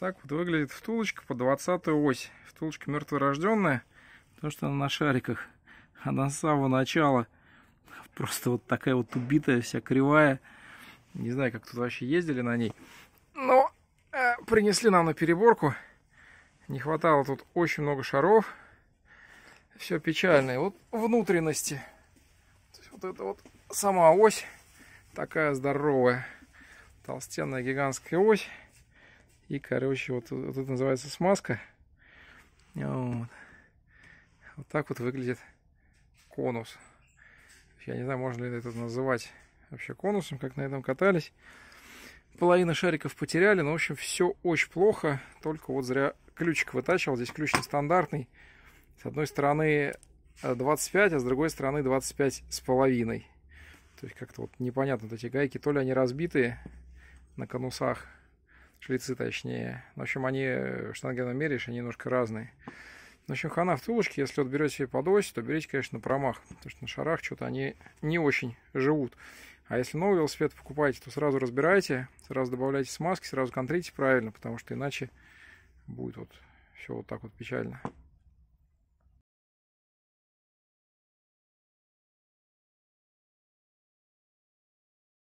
Так вот выглядит втулочка по 20 ось. Втулочка мертворожденная, то что она на шариках. Она с самого начала просто вот такая вот убитая, вся кривая. Не знаю, как тут вообще ездили на ней. Но э, принесли нам на переборку. Не хватало тут очень много шаров. Все печально. И вот внутренности. То есть вот это вот сама ось. Такая здоровая. Толстенная гигантская ось. И, короче, вот, вот это называется смазка. Вот. вот так вот выглядит конус. Я не знаю, можно ли это называть вообще конусом, как на этом катались. Половина шариков потеряли, но, в общем, все очень плохо. Только вот зря ключик вытачивал. Здесь ключ нестандартный. С одной стороны 25, э, а с другой стороны 25 с половиной. То есть как-то вот непонятно вот эти гайки. То ли они разбитые на конусах, шлицы точнее. В общем, они э, штангеном меряешь, они немножко разные. В общем, хана втулочки, если вот берете под ось, то берите, конечно, промах, потому что на шарах что-то они не очень живут. А если новый велосипед покупаете, то сразу разбирайте, сразу добавляйте смазки, сразу контрите правильно, потому что иначе будет вот все вот так вот печально.